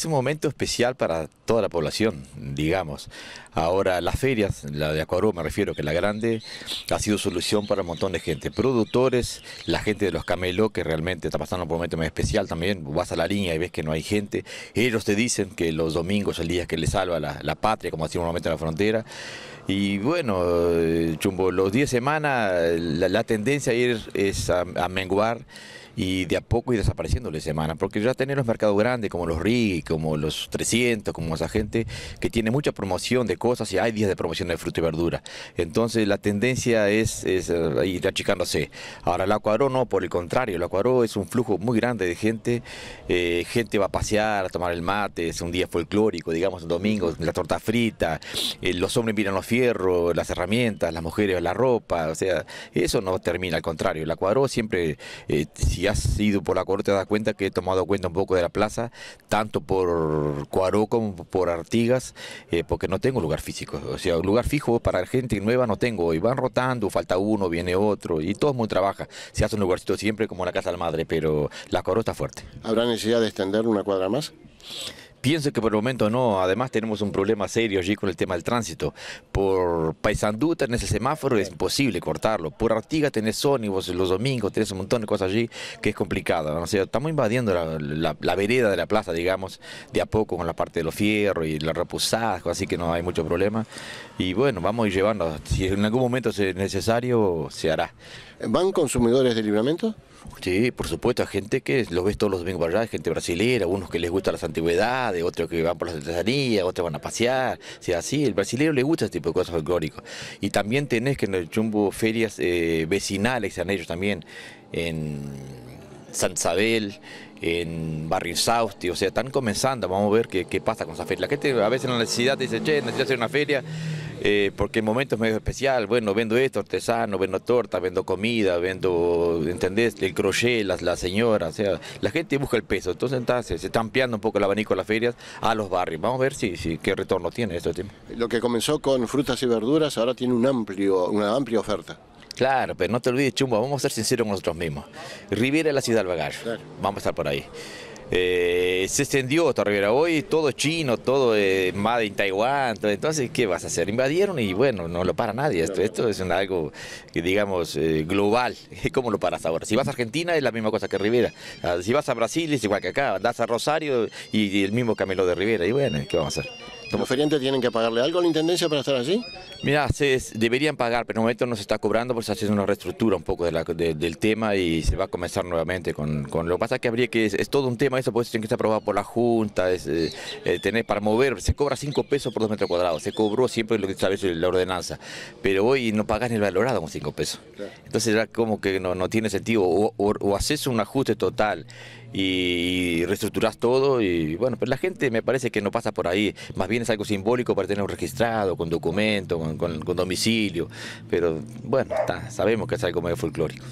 Es un momento especial para toda la población, digamos. Ahora, las ferias, la de Acuarú me refiero, que la grande, ha sido solución para un montón de gente. Productores, la gente de los camelos, que realmente está pasando por un momento muy especial también. Vas a la línea y ves que no hay gente. Ellos te dicen que los domingos es el día que les salva la, patria, como hacía momento en la frontera. Y bueno, eh, Chumbo, los 10 semanas, la, tendencia a ir es a menguar y de a poco ir desapareciendo la semana, porque ya tener los mercados grandes como los RIG, como los 300, como esa gente que tiene mucha promoción de cosas y hay días de promoción de fruta y verdura. Entonces la tendencia es, eh, ir achicándose. Ahora la Acuaró no, por el contrario, la cuadro es un flujo muy grande de gente, eh, gente va a pasear, a tomar el mate, es un día folclórico, digamos, un domingo, la torta frita, eh, los hombres miran los fierros, las herramientas, las mujeres la ropa, o sea, eso no termina, al contrario, la Acuaró siempre, eh, ha sido por la corte da cuenta que he tomado cuenta un poco de la plaza, tanto por Cuaró como por Artigas, eh, porque no tengo lugar físico. O sea, un lugar fijo para gente nueva no tengo. Y van rotando, falta uno, viene otro, y todo el mundo trabaja. Se hace un lugarcito siempre como la casa de la madre, pero la coro está fuerte. ¿Habrá necesidad de extender una cuadra más? Pienso que por el momento no, además tenemos un problema serio allí con el tema del tránsito. Por Paysandú tenés ese semáforo, es imposible cortarlo. Por Artigas tenés ónibus los domingos, tenés un montón de cosas allí que es complicado. estamos invadiendo la, vereda de la plaza, digamos, de a poco con la parte de los fierros y los repusadas, así que no hay mucho problema. Y bueno, vamos a ir llevando, si en algún momento es necesario, se hará. ¿Van consumidores de libramiento? Sí, por supuesto, hay gente que lo ves todos los domingos para allá, gente brasilera, unos que les gustan las antigüedades, otros que van por las artesanías, otros van a pasear, sea, así, el brasilero le gusta este tipo de cosas folclóricas. Y también tenés que en el chumbo ferias eh, vecinales, sean ellos también, en San Isabel, en Barrio Sausti, o sea, están comenzando, vamos a ver qué, pasa con esa feria. La gente a veces en la necesidad dice, che, necesito hacer una feria, eh, porque en momentos es medio especial, bueno, vendo esto, artesano, vendo tortas, vendo comida, vendo, ¿entendés? El crochet, las, la señora, o sea, la gente busca el peso, entonces entonces se, está ampliando un poco el abanico de las ferias a los barrios. Vamos a ver si, si qué retorno tiene esto. Lo que comenzó con frutas y verduras ahora tiene un amplio, una amplia oferta. Claro, pero no te olvides, chumbo, vamos a ser sinceros nosotros mismos. Riviera es la ciudad del bagallo, vamos a estar por ahí. Eh, se extendió hasta Rivera. Hoy todo chino, todo es eh, Made en Taiwán. Entonces, ¿qué vas a hacer? Invadieron y bueno, no lo para nadie. Esto, esto es algo, digamos, eh, global. ¿Cómo lo paras ahora? Si vas a Argentina es la misma cosa que Rivera. Ah, si vas a Brasil es igual que acá. andas a Rosario y, el mismo camelo de Rivera. Y bueno, ¿qué vamos a hacer? como ¿Los tienen que pagarle algo a la Intendencia para estar así? Mira, se, deberían pagar, pero en el momento no se está cobrando porque se haciendo una reestructura un poco del tema y se va a comenzar nuevamente con, lo que pasa es que habría que, es, todo un tema, eso puede ser que está aprobado por la Junta, eh, eh, tener para mover, se cobra 5 pesos por 2 metros cuadrados, se cobró siempre lo que sabes la ordenanza, pero hoy no pagas ni el valorado con 5 pesos. Entonces ya como que no, tiene sentido, o, o, o haces un ajuste total y, reestructuras todo y bueno, pero la gente me parece que no pasa por ahí, más bien es algo simbólico para tener un registrado, con documento, con, con domicilio, pero bueno, está, sabemos que es algo medio folclórico.